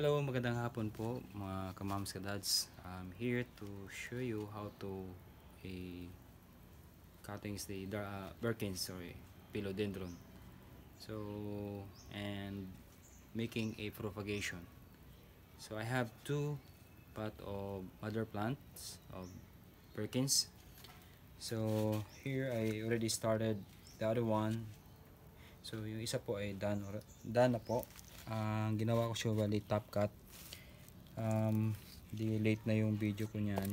Hello, magandang hapon po mga kamams dads. I'm here to show you how to a eh, cuttings the uh, ah, Birkins sorry, philodendron. So and making a propagation. So I have two pot of mother plants of Birkins. So here I already started the other one. So yung isa po ay done, done na po ang uh, ginawa ko siya bali top cut um, di late na yung video ko nyan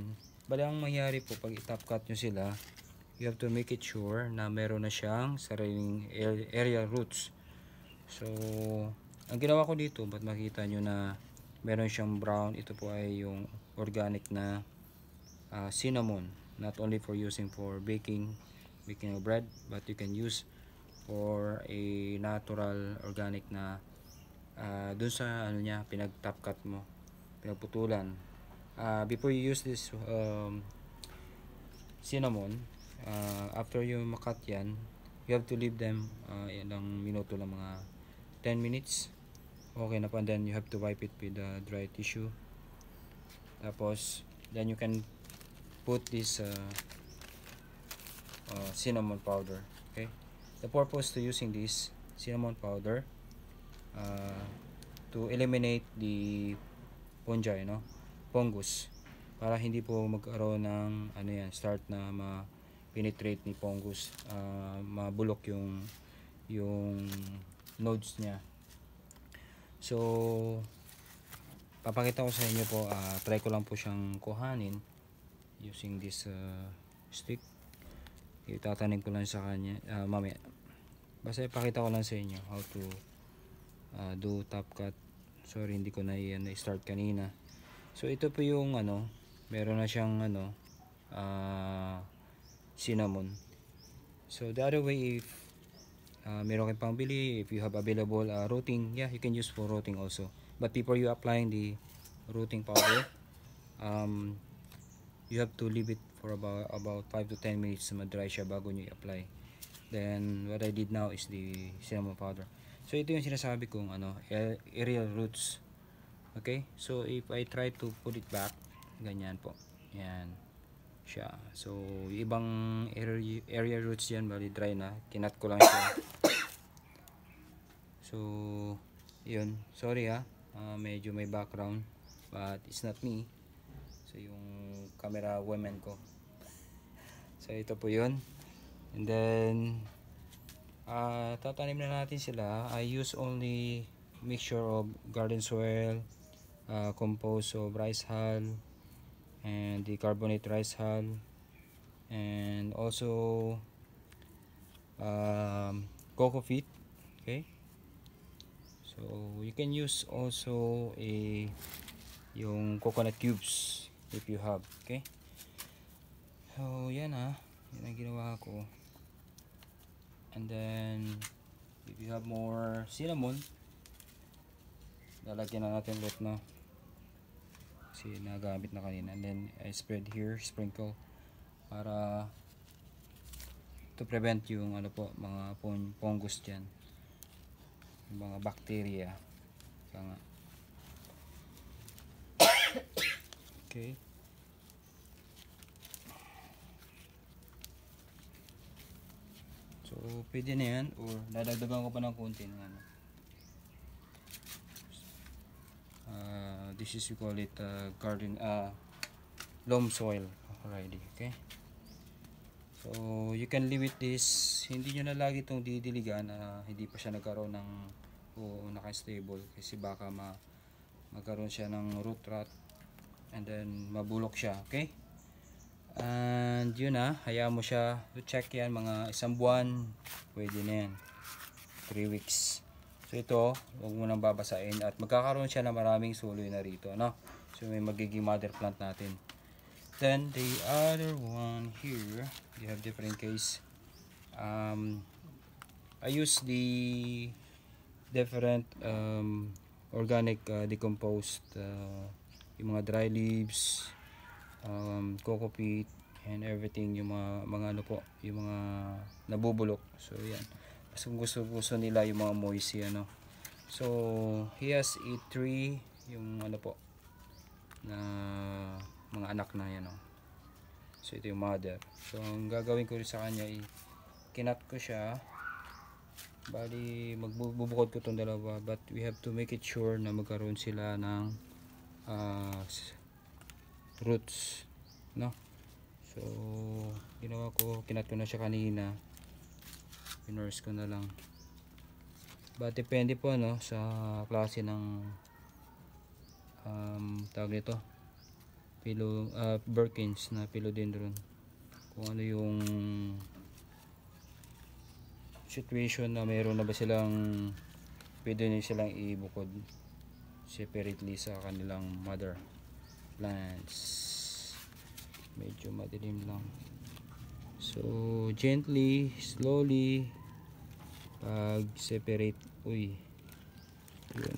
bali ang mangyari po pag i-top cut nyo sila you have to make it sure na meron na siyang sariling area roots so ang ginawa ko dito ba't makita nyo na meron siyang brown ito po ay yung organic na uh, cinnamon not only for using for baking baking of bread but you can use for a natural organic na uh, dun sa ano niya pinag top cut mo pinagputulan uh, before you use this um, cinnamon uh, after you makat yan you have to leave them uh, ilang minuto lang mga 10 minutes okay na po and then you have to wipe it with a uh, dry tissue tapos then you can put this uh, uh, cinnamon powder okay the purpose to using this cinnamon powder uh, to eliminate the fungi no fungus para hindi po magkaroon ng ano yan start na ma penetrate ni fungus uh, mabulok yung yung nodes niya so papakita ko sa inyo po uh, try ko lang po siyang kuhanin using this uh, stick itatanim ko lang sa kanya uh, mamaya basta ipakita ko lang sa inyo how to uh, do top cut sorry hindi ko na ano, start kanina so ito po yung ano meron na siyang ano uh, cinnamon so the other way if uh, meron kayong pangbili if you have available uh, routing yeah you can use for routing also but before you applying the routing powder um, you have to leave it for about about 5 to 10 minutes na dry siya bago nyo i-apply then what I did now is the cinnamon powder So ito yung sinasabi kong ano, aerial roots. Okay? So if I try to put it back, ganyan po. Ayun. siya. So ibang area, area roots yan, bali dry na. Kinat ko lang siya. So yun. Sorry ha. Uh, ah, medyo may background. But it's not me. So yung camera women ko. So ito po yun. And then uh, tatanim na natin sila I use only mixture of garden soil uh, compost of rice hull and the carbonate rice hull and also um, coco feed okay so you can use also a yung coconut cubes if you have okay so yan ha ah. yan ang ginawa ko and then if you have more cinnamon lalagyan na natin ulit no kasi nagamit na kanina and then I spread here sprinkle para to prevent yung ano po mga pong fungus dyan yung mga bacteria kaya nga okay So, pwede na yan or dadagdagan ko pa ng konti ng ano. Uh, this is we call it uh, garden uh, loam soil already. Okay? So, you can leave it this. Hindi nyo na lagi itong didiligan na uh, hindi pa siya nagkaroon ng o naka-stable kasi baka ma magkaroon siya ng root rot and then mabulok siya. Okay? and yun na ah, hayaan mo siya to check yan mga isang buwan pwede na yan 3 weeks so ito huwag mo nang babasain at magkakaroon siya na maraming suloy na rito no? so may magiging mother plant natin then the other one here you have different case um, I use the different um, organic uh, decomposed uh, yung mga dry leaves um, kokopit and everything yung mga, mga ano po yung mga nabubulok so yan mas gusto gusto nila yung mga moisy ano so he has a tree yung ano po na mga anak na yan oh. so ito yung mother so ang gagawin ko rin sa kanya ay kinat ko siya bali magbubukod ko tong dalawa but we have to make it sure na magkaroon sila ng uh, roots no so ginawa ko kinat ko na siya kanina pinurse ko na lang ba depende po no sa klase ng um, tawag nito pilo, uh, Birkins na philodendron kung ano yung situation na meron na ba silang pwede nyo silang ibukod separately sa kanilang mother plants medyo madilim lang so gently slowly pag separate uy yun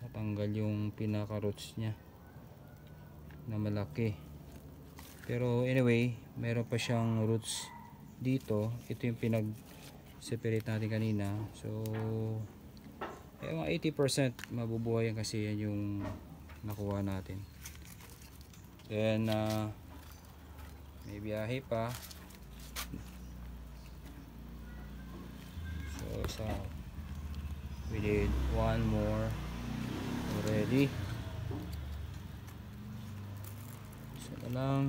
natanggal yung pinaka roots nya na malaki pero anyway meron pa siyang roots dito ito yung pinag separate natin kanina so eh, mga 80% mabubuhay yan kasi yan yung nakuha natin then uh, may biyahe pa so so we did one more already so na lang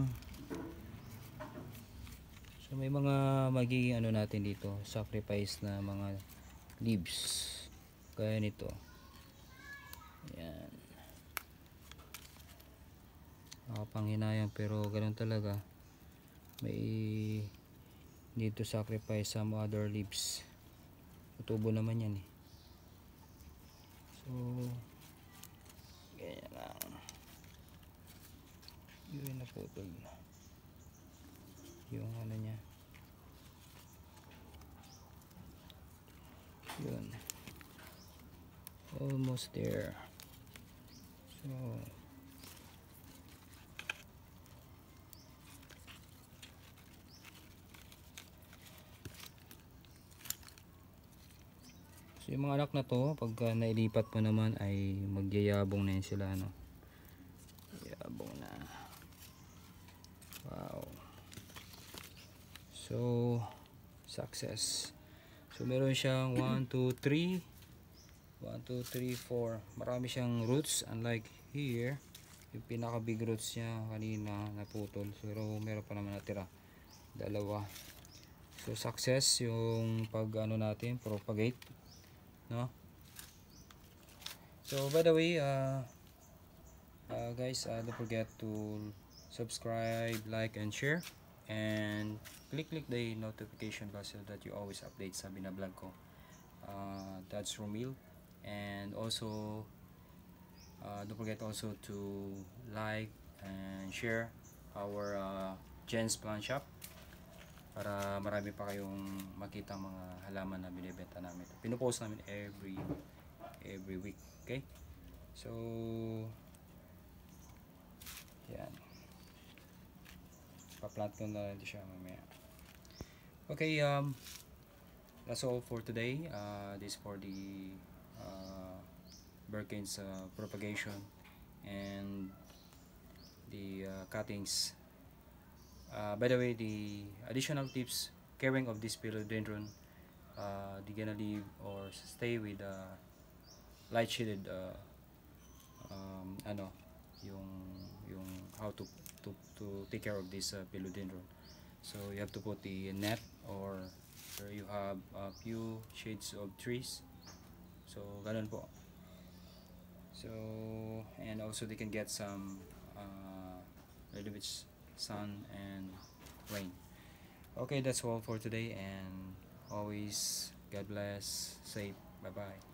so may mga magiging ano natin dito sacrifice na mga leaves kaya nito yan nakapanghinayang pero ganoon talaga may need to sacrifice some other leaves utubo naman yan eh so ganyan lang yun naputol na yung ano nya yun almost there so yung mga anak na to pagka nailipat mo naman ay magyayabong na yun sila no? yabong na wow so success so meron siyang 1, 2, 3 1, 2, 3, 4 marami siyang roots unlike here yung pinaka big roots niya kanina naputol pero meron pa naman natira dalawa so success yung pag ano natin propagate no so by the way uh, uh, guys uh, don't forget to subscribe like and share and click click the notification bell so that you always update Sabina Blanco uh, that's Romil and also uh, don't forget also to like and share our uh, Jen's Plan Shop para marami pa kayong makita mga halaman na binibenta namin. Pinupost namin every every week. Okay? So, yan. pa ko na lang siya mamaya. Okay, um, that's all for today. Uh, this for the uh, Birkin's uh, propagation and the uh, cuttings Uh, by the way, the additional tips caring of this philodendron, uh, they're gonna leave or stay with uh, light shaded uh, um, ano yung yung how to to to take care of this uh, philodendron. So you have to put the net or you have a few shades of trees. So ganun po. So and also they can get some uh, little bit sun and rain okay that's all for today and always god bless safe bye bye